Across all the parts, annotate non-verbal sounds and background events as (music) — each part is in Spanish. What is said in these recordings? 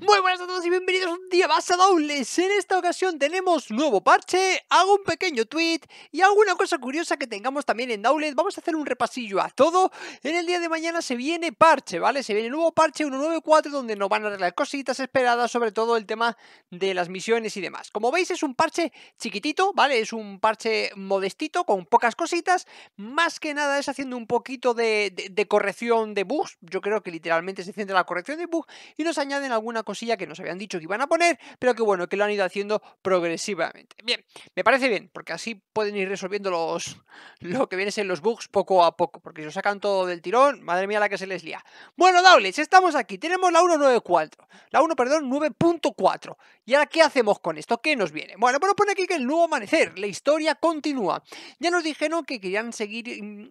Muy buenas a todos y bienvenidos un día más a Dobles. En esta ocasión tenemos nuevo parche, hago un pequeño tweet y alguna cosa curiosa que tengamos también en Dobles. Vamos a hacer un repasillo a todo. En el día de mañana se viene parche, ¿vale? Se viene nuevo parche 194 donde nos van a arreglar cositas esperadas, sobre todo el tema de las misiones y demás. Como veis es un parche chiquitito, ¿vale? Es un parche modestito con pocas cositas. Más que nada es haciendo un poquito de, corrección de bugs. Yo creo que literalmente se centra la corrección de bugs y nos añaden alguna cosilla que nos habían dicho que iban a poner, pero que bueno, que lo han ido haciendo progresivamente. Bien, me parece bien, porque así pueden ir resolviendo los lo que vienen en los bugs poco a poco, porque si lo sacan todo del tirón, madre mía la que se les lía. Bueno, Dowlets, estamos aquí, tenemos la 194, la 1, perdón, 9.4. ¿Y ahora qué hacemos con esto? ¿Qué nos viene? Bueno, bueno, pues pone aquí que el nuevo amanecer, la historia continúa. Ya nos dijeron que querían seguir mm,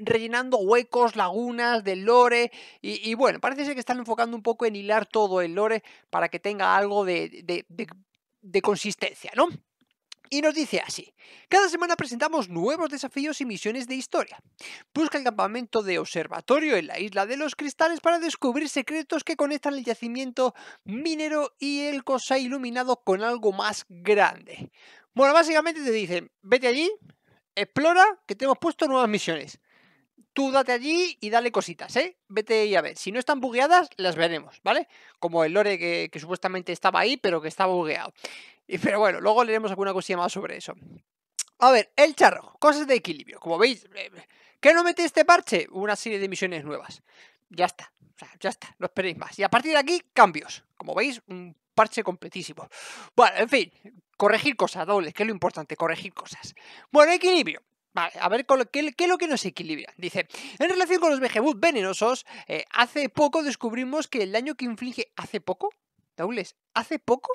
rellenando huecos, lagunas, del lore, y, y bueno, parece ser que están enfocando un poco en hilar todo el para que tenga algo de, consistencia, ¿no? y nos dice así. Cada semana presentamos nuevos desafíos y misiones de historia. Busca el campamento de observatorio en la isla de los cristales para descubrir secretos que conectan el yacimiento minero y el cosa iluminado con algo más grande. Bueno, básicamente te dicen, vete allí, explora, que te hemos puesto nuevas misiones tú date allí y dale cositas, ¿eh? Vete y a ver. Si no están bugueadas, las veremos, ¿vale? Como el lore que, supuestamente estaba ahí, pero que estaba bugueado. Y, pero bueno, luego leeremos alguna cosilla más sobre eso. A ver, el charro, cosas de equilibrio. Como veis, eh, ¿qué no mete este parche? Una serie de misiones nuevas. Ya está, o sea, ya está, no esperéis más. Y a partir de aquí, cambios. Como veis, un parche completísimo. Bueno, en fin, corregir cosas dobles, que es lo importante, corregir cosas. Bueno, equilibrio a ver, ¿qué, es lo que nos equilibra? Dice, en relación con los vegebus venenosos, eh, hace poco descubrimos que el daño que inflige... ¿Hace poco? Daules, ¿hace poco?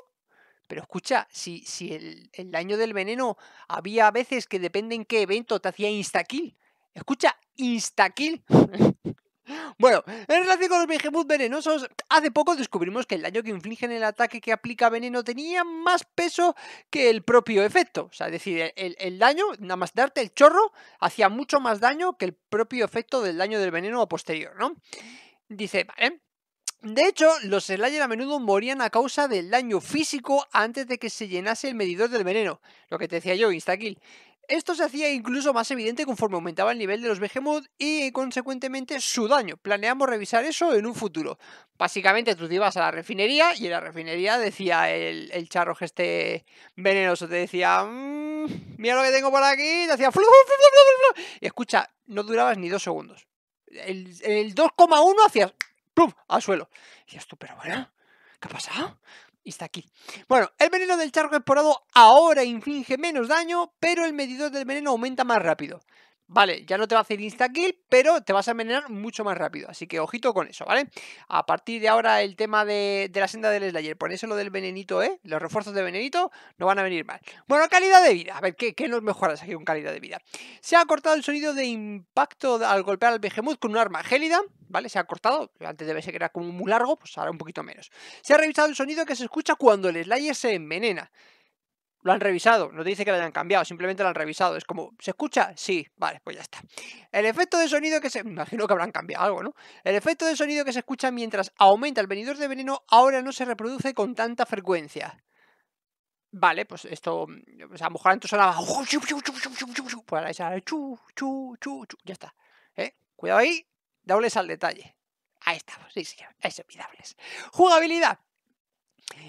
Pero escucha, si, si el, el, daño del veneno había veces que depende en qué evento te hacía instakill. Escucha, instakill. (laughs) Bueno, en relación con los Behemoth venenosos, hace poco descubrimos que el daño que infligen el ataque que aplica veneno tenía más peso que el propio efecto. O sea, decir, el, daño, nada más darte el chorro, hacía mucho más daño que el propio efecto del daño del veneno posterior, ¿no? Dice, vale. De hecho, los Slayer a menudo morían a causa del daño físico antes de que se llenase el medidor del veneno, lo que te decía yo, Instakill. Esto se hacía incluso más evidente conforme aumentaba el nivel de los Behemoth y consecuentemente su daño. Planeamos revisar eso en un futuro. Básicamente tú te ibas a la refinería y en la refinería decía el, el charro este venenoso, te decía, mm, mira lo que tengo por aquí, y te hacía y escucha, no durabas ni dos segundos. El, el 2,1 hacías ¡pum! al suelo. Y tú, pero bueno, ¿qué ha pasado? y está aquí. Bueno, el veneno del charco esporado ahora inflige menos daño, pero el medidor del veneno aumenta más rápido. Vale, ya no te va a hacer insta-kill, pero te vas a envenenar mucho más rápido. Así que ojito con eso, ¿vale? A partir de ahora el tema de, de la senda del Slayer, lo del venenito, ¿eh? Los refuerzos de venenito no van a venir mal. Bueno, calidad de vida. A ver, ¿qué, qué nos mejoras aquí con calidad de vida? Se ha cortado el sonido de impacto al golpear al Behemoth con un arma gélida, ¿vale? Se ha cortado. Antes debe ser que era como muy largo, pues ahora un poquito menos. Se ha revisado el sonido que se escucha cuando el Slayer se envenena. Lo han revisado, no te dice que lo hayan cambiado, simplemente lo han revisado. Es como, ¿se escucha? Sí, vale, pues ya está. El efecto de sonido que se... Imagino que habrán cambiado algo, ¿no? El efecto de sonido que se escucha mientras aumenta el venidor de veneno ahora no se reproduce con tanta frecuencia. Vale, pues esto, o pues sea, a lo mejor antes sonaba... Pues ya está. ¿eh? Cuidado ahí, dobles al detalle. Ahí estamos, sí, sí, es olvidables. Jugabilidad.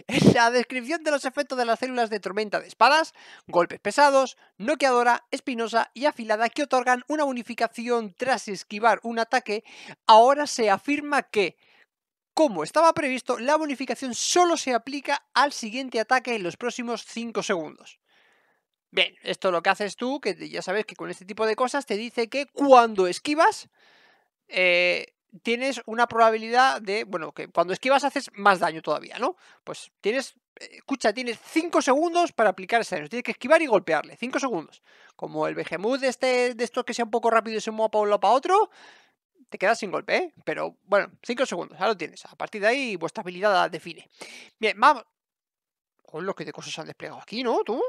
En la descripción de los efectos de las células de tormenta de espadas, golpes pesados, noqueadora, espinosa y afilada que otorgan una bonificación tras esquivar un ataque, ahora se afirma que como estaba previsto, la bonificación solo se aplica al siguiente ataque en los próximos 5 segundos. Bien, esto lo que haces tú, que ya sabes que con este tipo de cosas te dice que cuando esquivas, eh, tienes una probabilidad de, bueno, que cuando esquivas haces más daño todavía, ¿no? Pues tienes, escucha, eh, tienes 5 segundos para aplicar ese daño. Tienes que esquivar y golpearle, 5 segundos. Como el Behemoth de, este, de estos que sea un poco rápido y se mueva para un lado para otro, te quedas sin golpe, ¿eh? Pero bueno, 5 segundos, ya lo tienes. A partir de ahí vuestra habilidad la define. Bien, vamos. Con lo que de cosas se han desplegado aquí, ¿no? ¿Tú?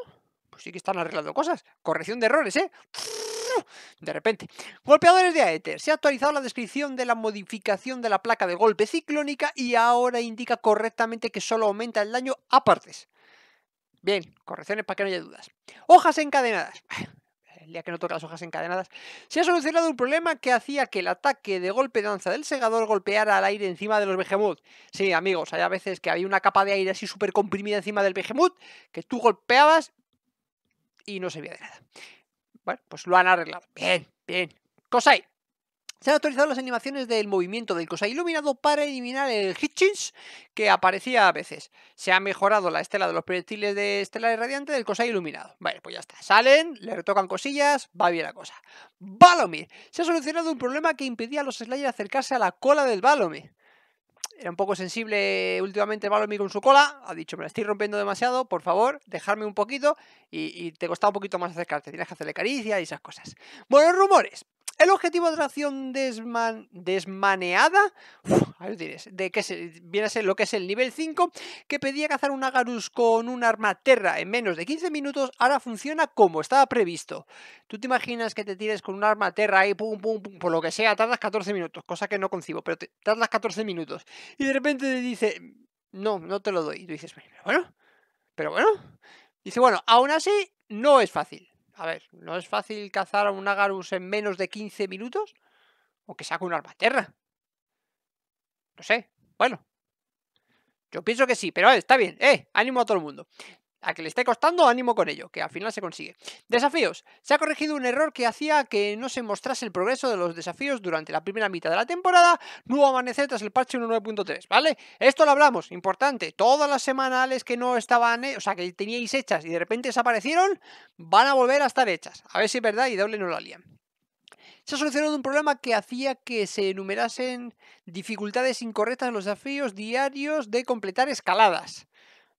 Pues sí que están arreglando cosas. Corrección de errores, ¿eh? de repente. Golpeadores de Aether. Se ha actualizado la descripción de la modificación de la placa de golpe ciclónica y ahora indica correctamente que solo aumenta el daño a partes. Bien, correcciones para que no haya dudas. Hojas encadenadas. (sighs) El día que no toca las hojas encadenadas. Se ha solucionado un problema que hacía que el ataque de golpe danza del segador golpeara al aire encima de los behemoth. Sí, amigos, hay a veces que había una capa de aire así súper comprimida encima del behemoth que tú golpeabas y no se veía de nada. Bueno, pues lo han arreglado. Bien, bien. Cosay. Se han autorizado las animaciones del movimiento del Cosa iluminado para eliminar el Hitchins que aparecía a veces. Se ha mejorado la estela de los proyectiles de estela irradiante del Cosa iluminado. Vale, pues ya está. Salen, le retocan cosillas, va bien la cosa. Balomir. Se ha solucionado un problema que impedía a los Slayer acercarse a la cola del Balomir. Era un poco sensible últimamente Valormi con su cola. Ha dicho, me la estoy rompiendo demasiado, por favor, dejarme un poquito. Y, te costaba un poquito más acercarte. Tienes que hacerle caricia y esas cosas. Buenos rumores. El objetivo de la acción desmaneada, de que se, viene a ser lo que es el nivel 5, que pedía cazar un Agarus con un arma terra en menos de 15 minutos, ahora funciona como estaba previsto. Tú te imaginas que te tires con un arma terra y pum, pum, pum, por lo que sea, tardas 14 minutos, cosa que no concibo, pero tardas 14 minutos. Y de repente te dice, no, no te lo doy. Y tú dices, bueno, pero bueno. Dice, bueno, aún así no es fácil a ver, ¿no es fácil cazar a un Agarus en menos de 15 minutos? ¿O que saque un armaterra? No sé, bueno. Yo pienso que sí, pero está bien, ¡eh! Ánimo a todo el mundo a que le esté costando, ánimo con ello, que al final se consigue. Desafíos. Se ha corregido un error que hacía que no se mostrase el progreso de los desafíos durante la primera mitad de la temporada. Nuevo amanecer tras el parche 1.9.3, ¿vale? Esto lo hablamos, importante. Todas las semanales que no estaban, eh, o sea, que teníais hechas y de repente desaparecieron, van a volver a estar hechas. A ver si es verdad y doble no lo lían se ha solucionado un problema que hacía que se enumerasen dificultades incorrectas en los desafíos diarios de completar escaladas.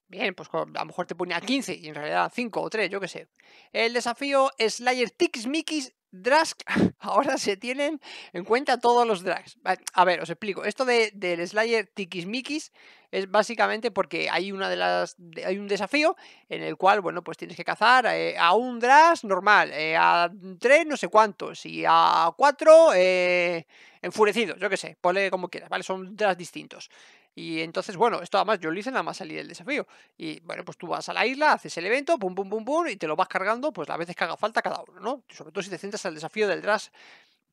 Bien, pues a lo mejor te a 15 y en realidad 5 o 3, yo qué sé. El desafío Slayer Tix Mikis Drask. (laughs) Ahora se tienen en cuenta todos los drags. A ver, os explico. Esto de, del Slayer Mikis es básicamente porque hay una de las hay un desafío en el cual bueno pues tienes que cazar eh, a un Drask normal eh, a tres no sé cuántos y a cuatro eh, enfurecidos yo qué sé ponle como quieras vale son drags distintos y entonces, bueno, esto además yo lo hice nada más salir del desafío. Y bueno, pues tú vas a la isla, haces el evento, pum, pum, pum, pum, y te lo vas cargando, pues las veces que haga falta cada uno, ¿no? Sobre todo si te centras al desafío del drag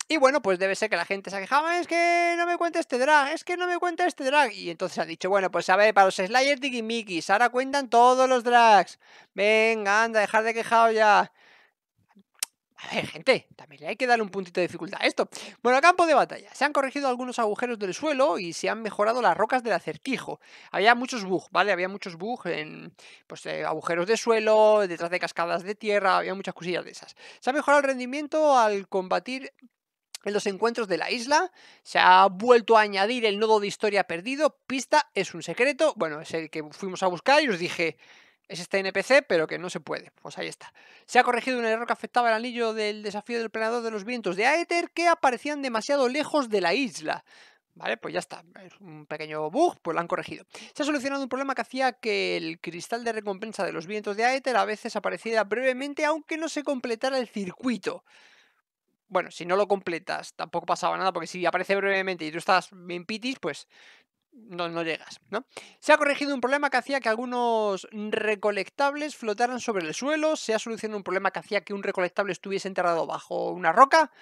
y bueno, pues debe ser que la gente se ha quejado, es que no me cuenta este drag, es que no me cuenta este drag. Y entonces ha dicho, bueno, pues a ver, para los Slayers Digimikis, ahora cuentan todos los drags. Venga, anda, dejar de quejado ya. A ver, gente, también le hay que darle un puntito de dificultad a esto. Bueno, campo de batalla. Se han corregido algunos agujeros del suelo y se han mejorado las rocas del acerquijo. Había muchos bugs, ¿vale? Había muchos bugs en pues, eh, agujeros de suelo, detrás de cascadas de tierra, había muchas cosillas de esas. Se ha mejorado el rendimiento al combatir en los encuentros de la isla. Se ha vuelto a añadir el nodo de historia perdido. Pista es un secreto. Bueno, es el que fuimos a buscar y os dije, es este NPC, pero que no se puede. Pues ahí está. Se ha corregido un error que afectaba el anillo del desafío del planeador de los vientos de Aether que aparecían demasiado lejos de la isla. Vale, pues ya está. Es un pequeño bug, pues lo han corregido. Se ha solucionado un problema que hacía que el cristal de recompensa de los vientos de Aether a veces apareciera brevemente aunque no se completara el circuito bueno, si no lo completas, tampoco pasaba nada, porque si aparece brevemente y tú estás en pitis, pues no, no llegas, ¿no? Se ha corregido un problema que hacía que algunos recolectables flotaran sobre el suelo, se ha solucionado un problema que hacía que un recolectable estuviese enterrado bajo una roca,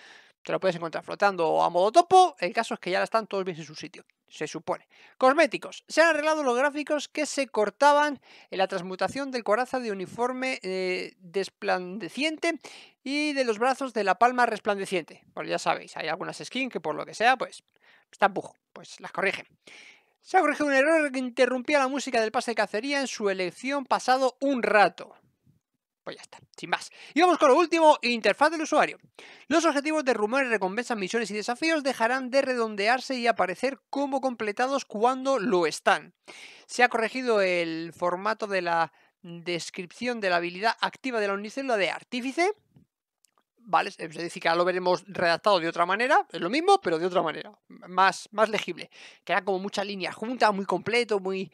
te lo puedes encontrar flotando a modo topo, el caso es que ya están todos bien en su sitio, se supone. Cosméticos, se han arreglado los gráficos que se cortaban en la transmutación del coraza de uniforme eh, desplandeciente y de los brazos de la palma resplandeciente. Bueno, ya sabéis, hay algunas skins que por lo que sea, pues, están empujo pues las corrigen. Se ha corregido un error que interrumpía la música del pase de cacería en su elección pasado un rato. Pues ya está, sin más. Y vamos con lo último, interfaz del usuario. Los objetivos de rumores, recompensas, misiones y desafíos dejarán de redondearse y aparecer como completados cuando lo están. Se ha corregido el formato de la descripción de la habilidad activa de la unicelula de artífice ¿vale? Es decir, que ahora lo veremos redactado de otra manera, es lo mismo, pero de otra manera, más, más legible. Queda como mucha línea junta, muy completo, muy...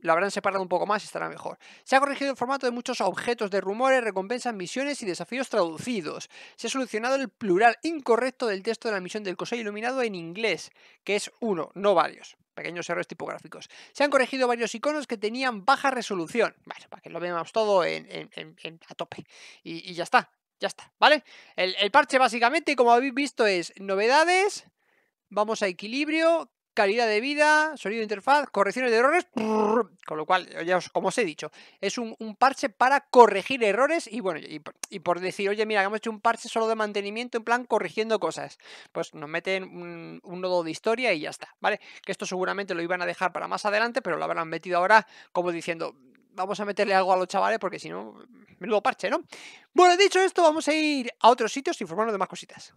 Lo habrán separado un poco más y estará mejor. Se ha corregido el formato de muchos objetos de rumores, recompensas, misiones y desafíos traducidos. Se ha solucionado el plural incorrecto del texto de la misión del Consejo Iluminado en inglés, que es uno, no varios pequeños errores tipográficos. Se han corregido varios iconos que tenían baja resolución. Bueno, para que lo veamos todo a tope. y, ya está. Ya está, ¿vale? El, parche básicamente, como habéis visto, es novedades, vamos a equilibrio, calidad de vida, sonido de interfaz, correcciones de errores, con lo cual, ya os, como os he dicho, es un, parche para corregir errores y bueno, y, por decir, oye, mira, hemos hecho un parche solo de mantenimiento en plan corrigiendo cosas, pues nos meten un, nodo de historia y ya está, ¿vale? Que esto seguramente lo iban a dejar para más adelante, pero lo habrán metido ahora como diciendo, vamos a meterle algo a los chavales porque si no, menudo parche, ¿no? Bueno, dicho esto, vamos a ir a otros sitios e informarnos de más cositas.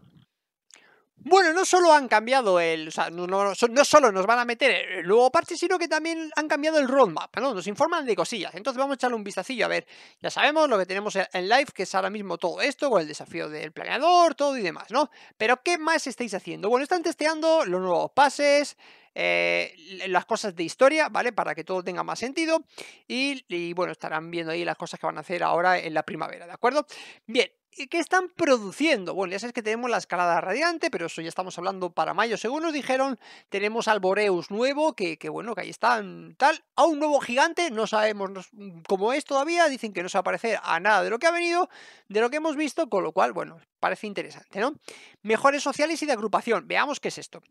Bueno, no solo han cambiado el. O sea, no, no, no, solo nos van a meter el nuevo parche, sino que también han cambiado el roadmap, ¿no? Nos informan de cosillas. Entonces vamos a echarle un vistacillo. A ver, ya sabemos lo que tenemos en live, que es ahora mismo todo esto, con el desafío del planeador, todo y demás, ¿no? Pero, ¿qué más estáis haciendo? Bueno, están testeando los nuevos pases, eh, las cosas de historia, ¿vale? Para que todo tenga más sentido. Y, bueno, estarán viendo ahí las cosas que van a hacer ahora en la primavera, ¿de acuerdo? Bien, ¿Qué están produciendo? Bueno, ya sabes que tenemos la escalada radiante, pero eso ya estamos hablando para mayo. Según nos dijeron, tenemos alboreus nuevo, que, que bueno, que ahí están tal. A un nuevo gigante, no sabemos mm, cómo es todavía, dicen que no se va a parecer a nada de lo que ha venido, de lo que hemos visto, con lo cual, bueno, parece interesante, ¿no? Mejores sociales y de agrupación, veamos qué es esto.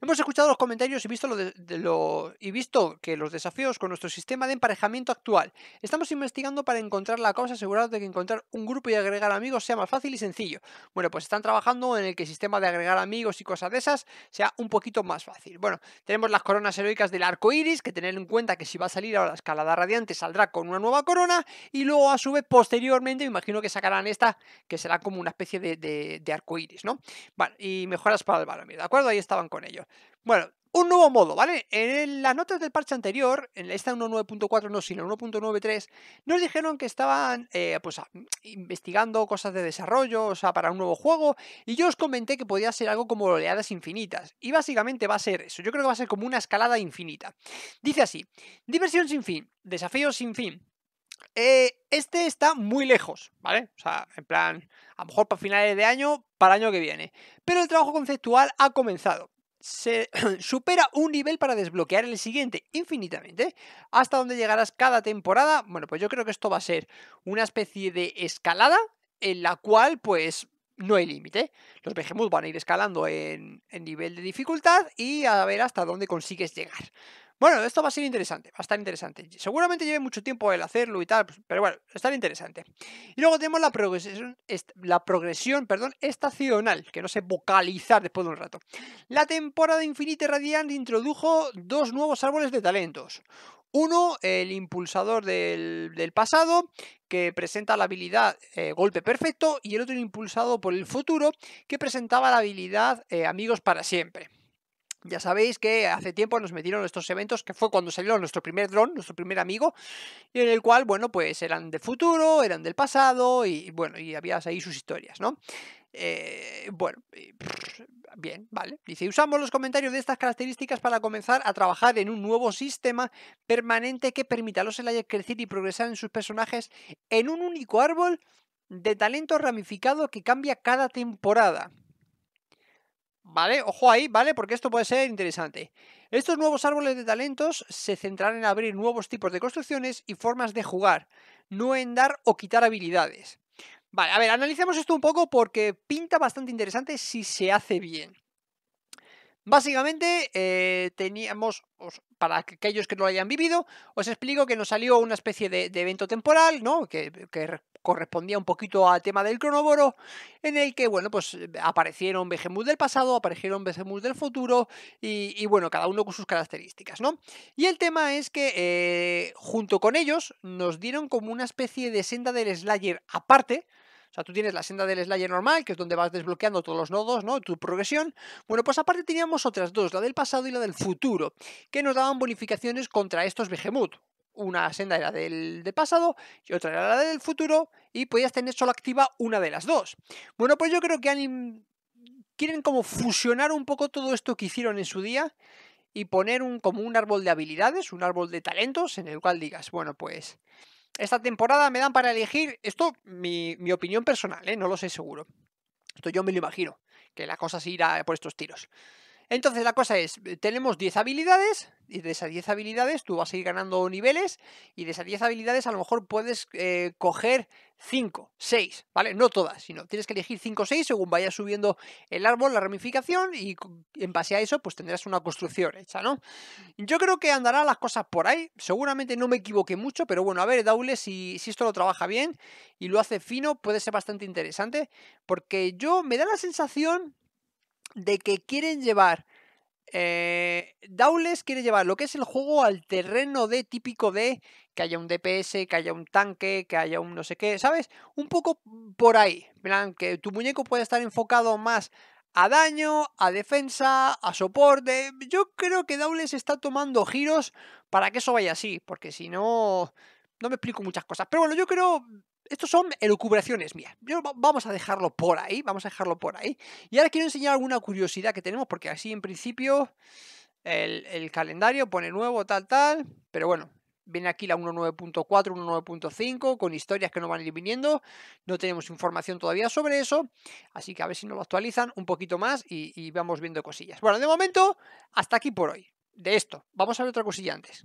Hemos escuchado los comentarios y visto, y visto que los desafíos con nuestro sistema de emparejamiento actual. Estamos investigando para encontrar la causa, asegurados de que encontrar un grupo y agregar amigos sea más fácil y sencillo. Bueno, pues están trabajando en el que el sistema de agregar amigos y cosas de esas sea un poquito más fácil. Bueno, tenemos las coronas heroicas del arco iris, que tener en cuenta que si va a salir ahora la escalada radiante saldrá con una nueva corona y luego a su vez posteriormente me imagino que sacarán esta que será como una especie de, arco iris, ¿no? Vale, y mejoras para el balón, ¿de acuerdo? Ahí estaban con él. Bueno, un nuevo modo, ¿vale? En las notas del parche anterior, en esta 1.9.4 no, sino 1.9.3, nos dijeron que estaban eh, pues, investigando cosas de desarrollo, o sea, para un nuevo juego, y yo os comenté que podía ser algo como oleadas infinitas, y básicamente va a ser eso, yo creo que va a ser como una escalada infinita. Dice así, diversión sin fin, desafíos sin fin, eh, este está muy lejos, ¿vale? O sea, en plan, a lo mejor para finales de año, para año que viene. Pero el trabajo conceptual ha comenzado se (clears throat) supera un nivel para desbloquear el siguiente infinitamente, hasta donde llegarás cada temporada. Bueno, pues yo creo que esto va a ser una especie de escalada en la cual pues no hay límite. Los Behemoth van a ir escalando en, en nivel de dificultad y a ver hasta dónde consigues llegar. Bueno, esto va a ser interesante, va a estar interesante. Seguramente lleve mucho tiempo el hacerlo y tal, pues, pero bueno, va a estar interesante. Y luego tenemos la progresión, la progresión perdón, estacional, que no sé vocalizar después de un rato. La temporada Infinite Radiant introdujo dos nuevos árboles de talentos. Uno, el impulsador del, pasado, que presenta la habilidad eh, golpe perfecto, y el otro, impulsado por el futuro, que presentaba la habilidad eh, amigos para siempre. Ya sabéis que hace tiempo nos metieron estos eventos, que fue cuando salió nuestro primer dron, nuestro primer amigo, en el cual, bueno, pues eran del futuro, eran del pasado, y bueno, y había ahí sus historias, ¿no? Eh, bueno, bien, vale. Dice, usamos los comentarios de estas características para comenzar a trabajar en un nuevo sistema permanente que permita a los Elayers crecer y progresar en sus personajes en un único árbol de talento ramificado que cambia cada temporada. ¿Vale? Ojo ahí, ¿vale? Porque esto puede ser interesante. Estos nuevos árboles de talentos se centrarán en abrir nuevos tipos de construcciones y formas de jugar, no en dar o quitar habilidades. Vale, a ver, analicemos esto un poco porque pinta bastante interesante si se hace bien. Básicamente, eh, teníamos, para aquellos que no lo hayan vivido, os explico que nos salió una especie de, evento temporal, ¿no? Que, que, correspondía un poquito al tema del cronoboro, en el que, bueno, pues eh, aparecieron Behemoth del pasado, aparecieron Behemoth del futuro, y, bueno, cada uno con sus características, ¿no? Y el tema es que, eh, junto con ellos, nos dieron como una especie de senda del Slayer aparte, o sea, tú tienes la senda del Slayer normal, que es donde vas desbloqueando todos los nodos, ¿no? Tu progresión. Bueno, pues aparte teníamos otras dos, la del pasado y la del futuro, que nos daban bonificaciones contra estos Behemoth una senda era del, del, pasado y otra era la del futuro y podías tener solo activa una de las dos. Bueno, pues yo creo que quieren como fusionar un poco todo esto que hicieron en su día y poner un, como un árbol de habilidades, un árbol de talentos en el cual digas, bueno, pues esta temporada me dan para elegir, esto mi, opinión personal, ¿eh? no lo sé seguro, esto yo me lo imagino, que la cosa se irá por estos tiros. Entonces la cosa es, eh, tenemos 10 habilidades y de esas 10 habilidades tú vas a ir ganando niveles y de esas 10 habilidades a lo mejor puedes eh, coger 5, 6, ¿vale? No todas, sino tienes que elegir 5 o 6 según vaya subiendo el árbol, la ramificación y en base a eso pues tendrás una construcción hecha, ¿no? Yo creo que andará las cosas por ahí, seguramente no me equivoqué mucho, pero bueno, a ver, Daule, si, si esto lo trabaja bien y lo hace fino, puede ser bastante interesante, porque yo me da la sensación de que quieren llevar. Eh, quiere llevar lo que es el juego al terreno de típico de que haya un DPS, que haya un tanque, que haya un no sé qué, ¿sabes? Un poco por ahí, plan, que tu muñeco puede estar enfocado más a daño, a defensa, a soporte. Yo creo que Daules está tomando giros para que eso vaya así, porque si no, no me explico muchas cosas. Pero bueno, yo creo estos son elucubraciones mías. vamos a dejarlo por ahí, vamos a dejarlo por ahí. Y ahora quiero enseñar alguna curiosidad que tenemos, porque así en principio el, calendario pone nuevo, tal, tal. Pero bueno, viene aquí la 1.9.4, 1.9.5, con historias que no van a ir viniendo. No tenemos información todavía sobre eso, así que a ver si nos lo actualizan un poquito más y vamos viendo cosillas. Bueno, de momento, hasta aquí por hoy. De esto, vamos a ver otra cosilla antes.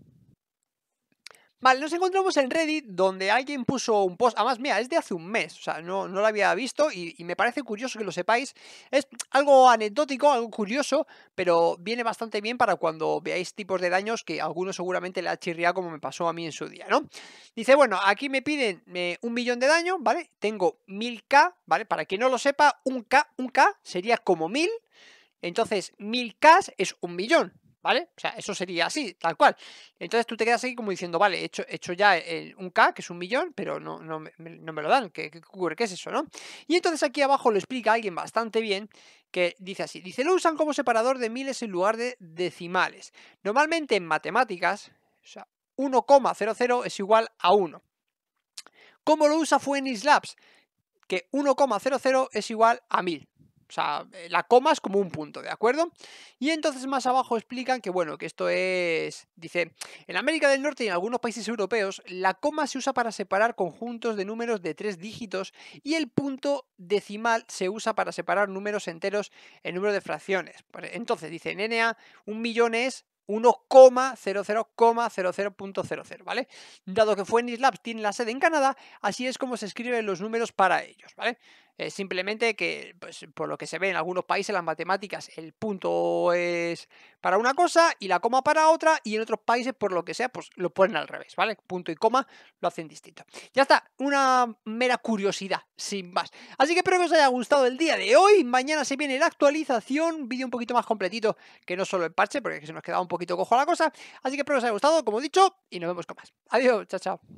Vale, nos encontramos en Reddit donde alguien puso un post, además, mira, es de hace un mes, o sea, no, lo había visto y, me parece curioso que lo sepáis. Es algo anecdótico, algo curioso, pero viene bastante bien para cuando veáis tipos de daños que alguno seguramente le ha chirriado como me pasó a mí en su día, ¿no? Dice, bueno, aquí me piden eh, un millón de daño, ¿vale? Tengo mil k ¿vale? Para quien no lo sepa, un K, un K sería como mil, entonces mil k es un millón, ¿vale? O sea, eso sería así, tal cual. Entonces tú te quedas ahí como diciendo, vale, he hecho, hecho ya eh, un K, que es un millón, pero no, me, lo dan, ¿Qué, qué, ¿qué es eso, no? Y entonces aquí abajo lo explica alguien bastante bien, que dice así, dice, lo usan como separador de miles en lugar de decimales. Normalmente en matemáticas, o sea, 1,00 es igual a 1. ¿Cómo lo usa Fuenis Labs? Que 1,00 es igual a 1000. O sea, eh, la coma es como un punto, ¿de acuerdo? Y entonces más abajo explican que, bueno, que esto es... Dice, en América del Norte y en algunos países europeos, la coma se usa para separar conjuntos de números de tres dígitos y el punto decimal se usa para separar números enteros en número de fracciones. Pues, entonces, dice, en NA, un millón es 1,00,00.00, ¿vale? Dado que fuenis Labs tiene la sede en Canadá, así es como se escriben los números para ellos, ¿vale? Eh, simplemente que, pues, por lo que se ve en algunos países, las matemáticas, el punto es para una cosa y la coma para otra, y en otros países, por lo que sea, pues lo ponen al revés, ¿vale? Punto y coma lo hacen distinto. Ya está, una mera curiosidad, sin más. Así que espero que os haya gustado el día de hoy. Mañana se viene la actualización, vídeo un poquito más completito que no solo el parche, porque se nos queda un poquito cojo la cosa. Así que espero que os haya gustado, como he dicho, y nos vemos con más. Adiós, chao, chao.